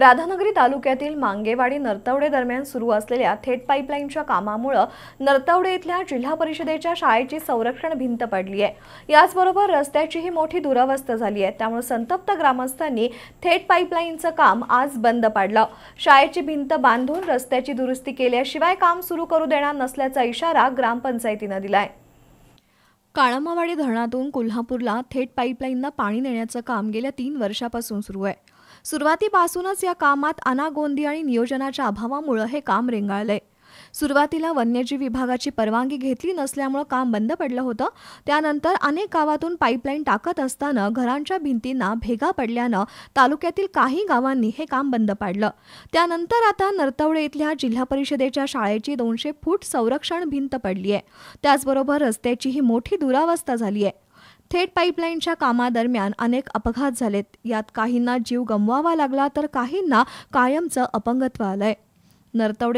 राधानगरी तालुक्यातील मांगेवाडी नरतवडे दरम्यान सुरू असलेल्या थेट पाईपलाईनच्या कामामुळे नरतवडे इथल्या जिल्हा परिषदेच्या शाळेची संरक्षण भिंत पडली आहे याचबरोबर रस्त्याचीही मोठी दुरावस्था झाली आहे त्यामुळे संतप्त ग्रामस्थांनी थेट पाईपलाईनचं काम आज बंद पाडलं शाळेची भिंत बांधून रस्त्याची दुरुस्ती केल्याशिवाय काम सुरू करू देणार नसल्याचा इशारा ग्रामपंचायतीनं दिला आहे काळमावाडी धरणातून कोल्हापूरला थेट पाईपलाईनला पाणी नेण्याचं काम गेल्या तीन वर्षापासून सुरू आहे सुरुवातीपासूनच या कामात अनागोंदी आणि नियोजनाच्या अभावामुळं हे काम रेंगाळलंय सुरुवातीला वन्यजीव विभागाची परवानगी घेतली नसल्यामुळं काम बंद पडलं होतं त्यानंतर अनेक गावातून पाईपलाईन टाकत असताना घरांच्या भिंतींना भेगा पडल्यानं तालुक्यातील काही गावांनी हे काम बंद पाडलं त्यानंतर आता नरतवडे इथल्या जिल्हा परिषदेच्या शाळेची दोनशे फूट संरक्षण भिंत पडली आहे त्याचबरोबर रस्त्याची ही मोठी दुरावस्था झाली आहे थेट पाईपलाईनच्या कामादरम्यान अनेक अपघात झालेत यात काहींना जीव गमवावा लागला तर काहींना कायमचं अपंगत्व आलंय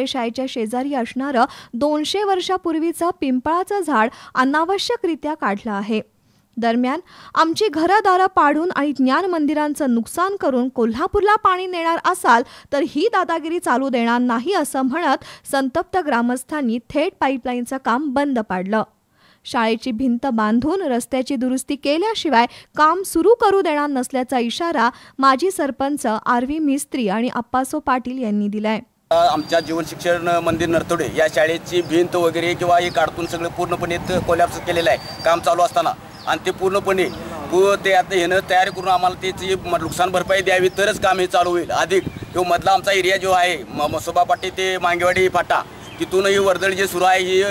शाळेच्या शेजारी असणारं दोनशे वर्षापूर्वीचं पिंपळाचं झाड अनावश्यकरित्या काढलं आहे दरम्यान आमची घरदारं पाडून आणि ज्ञान मंदिरांचं नुकसान करून कोल्हापूरला पाणी नेणार असाल तर ही दादागिरी चालू देणार नाही असं म्हणत संतप्त ग्रामस्थांनी थेट पाईपलाईनचं काम बंद पाडलं शाळेची भिंत बांधून रस्त्याची दुरुस्ती केल्याशिवाय काम सुरू करू देणार नसल्याचा इशारा माजी सरपंच आर व्ही मिस्त्री आणि अप्पासो पाटील यांनी दिलाय आमच्या जीवन शिक्षण मंदिर नरतोडे या शाळेची भिंत वगैरे किंवा हे काढतून सगळं पूर्णपणे कोलॅप्स केलेलं आहे काम चालू असताना आणि ते पूर्णपणे ते आता येणं तयार करून आम्हाला ते नुकसान भरपाई द्यावी तरच काम हे चालू होईल अधिक तो मधला आमचा एरिया जो आहे मसोबा पाटी ते मांगेवाडी फाटा तिथून ही वर्दळ जे सुरू आहे ही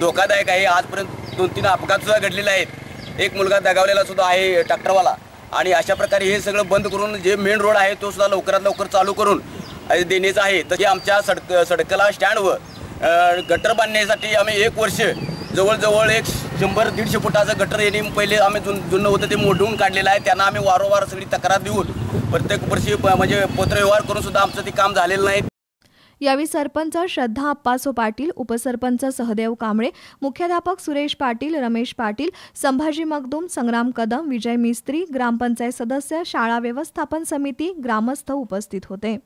धोकादायक आहे आजपर्यंत दोन तीन अपघातसुद्धा घडलेले आहेत एक मुलगा दगावलेला सुद्धा आहे ट्रॅक्टरवाला आणि अशा प्रकारे हे सगळं बंद करून जे मेन रोड आहे तो सुद्धा लवकरात लवकर चालू करून देण्याचं आहे तसे आमच्या सडक सडकला स्टँडवर गटर बांधण्यासाठी आम्ही एक वर्ष जवळजवळ एक शंभर दीडशे फुटाचं गटर येणे पहिले आम्ही जुन जुनं होतं ते मोडून काढलेलं आहे त्यांना आम्ही वारंवार सगळी तक्रार देऊन प्रत्येक वर्षी म्हणजे पत्रव्यवहार करून सुद्धा आमचं ते काम झालेलं नाही यावेळी सरपंच श्रद्धा अप्पासो पाटील उपसरपंच सहदेव कांबळे मुख्याध्यापक सुरेश पाटील रमेश पाटील संभाजी मगदूम संग्राम कदम विजय मिस्त्री ग्रामपंचायत सदस्य शाळा व्यवस्थापन समिती ग्रामस्थ उपस्थित होते